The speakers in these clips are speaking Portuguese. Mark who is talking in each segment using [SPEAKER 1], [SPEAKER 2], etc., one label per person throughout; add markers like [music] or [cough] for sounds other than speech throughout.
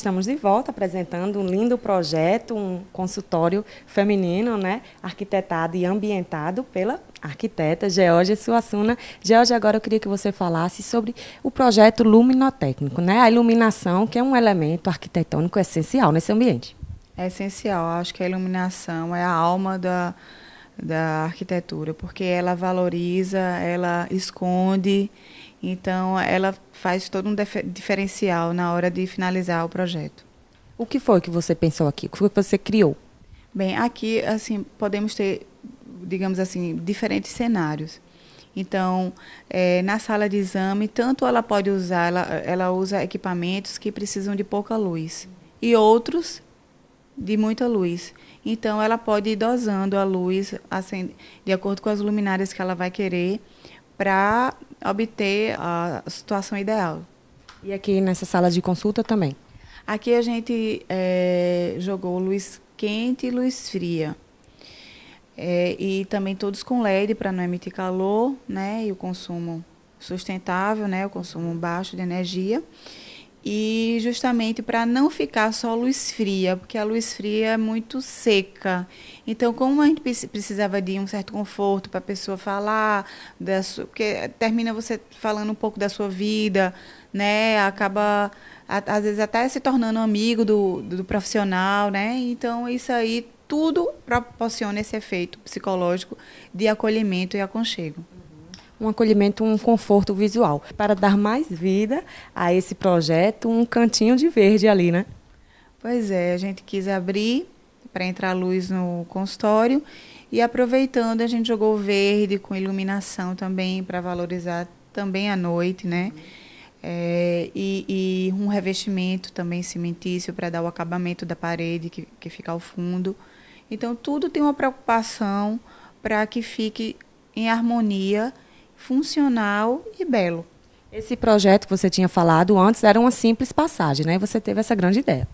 [SPEAKER 1] estamos de volta apresentando um lindo projeto, um consultório feminino, né, arquitetado e ambientado pela arquiteta Georgia Suassuna. Georgia, agora eu queria que você falasse sobre o projeto luminotécnico, né, a iluminação, que é um elemento arquitetônico essencial nesse ambiente.
[SPEAKER 2] É essencial, acho que a iluminação é a alma da, da arquitetura, porque ela valoriza, ela esconde, então, ela faz todo um diferencial na hora de finalizar o projeto.
[SPEAKER 1] O que foi que você pensou aqui? O que foi que você criou?
[SPEAKER 2] Bem, aqui, assim, podemos ter, digamos assim, diferentes cenários. Então, é, na sala de exame, tanto ela pode usar, ela, ela usa equipamentos que precisam de pouca luz e outros de muita luz. Então, ela pode ir dosando a luz assim, de acordo com as luminárias que ela vai querer para obter a situação ideal. E aqui nessa sala de consulta também? Aqui a gente é, jogou luz quente e luz fria. É, e também todos com LED para não emitir calor, né? E o consumo sustentável, né? O consumo baixo de energia e justamente para não ficar só luz fria, porque a luz fria é muito seca. Então, como a gente precisava de um certo conforto para a pessoa falar, da sua, porque termina você falando um pouco da sua vida, né? Acaba às vezes até se tornando amigo do, do profissional, né? Então, isso aí tudo proporciona esse efeito psicológico de acolhimento e aconchego um acolhimento,
[SPEAKER 1] um conforto visual. Para dar mais vida a esse projeto, um cantinho de verde ali, né?
[SPEAKER 2] Pois é, a gente quis abrir para entrar luz no consultório e aproveitando a gente jogou verde com iluminação também para valorizar também a noite, né? É, e, e, um revestimento também cimentício para dar o acabamento da parede que, que fica ao fundo. Então, tudo tem uma preocupação para que fique em harmonia funcional e belo. Esse
[SPEAKER 1] projeto que você tinha falado antes era uma simples passagem, né? Você teve essa grande ideia.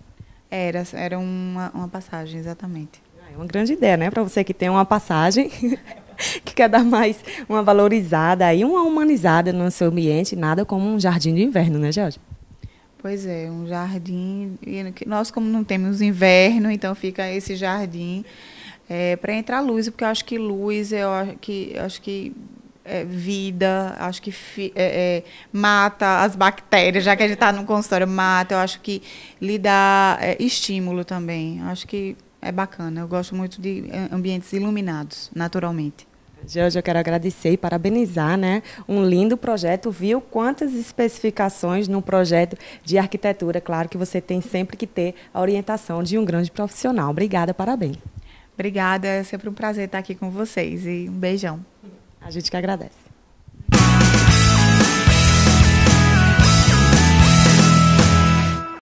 [SPEAKER 2] Era, era uma, uma passagem, exatamente. Ah, é uma grande ideia,
[SPEAKER 1] né? Para você que tem uma passagem, [laughs] que quer dar mais uma valorizada e uma humanizada no seu ambiente, nada como um jardim de inverno, né, Jorge?
[SPEAKER 2] Pois é, um jardim. Nós, como não temos inverno, então fica esse jardim é, eh, para entrar luz, porque eu acho que luz, eu acho que, eu acho que é, vida, acho que fi, é, é, mata as bactérias, já que a gente está no consultório, mata, eu acho que lhe dá é, estímulo também. Acho que é bacana. Eu gosto muito de é, ambientes iluminados, naturalmente. Jorge, eu quero agradecer e parabenizar, né? Um
[SPEAKER 1] lindo projeto, viu quantas especificações num projeto de arquitetura. Claro que você tem sempre que ter a orientação de um grande profissional. Obrigada, parabéns. Obrigada,
[SPEAKER 2] é sempre um prazer estar aqui com vocês e um beijão. A gente que agradece.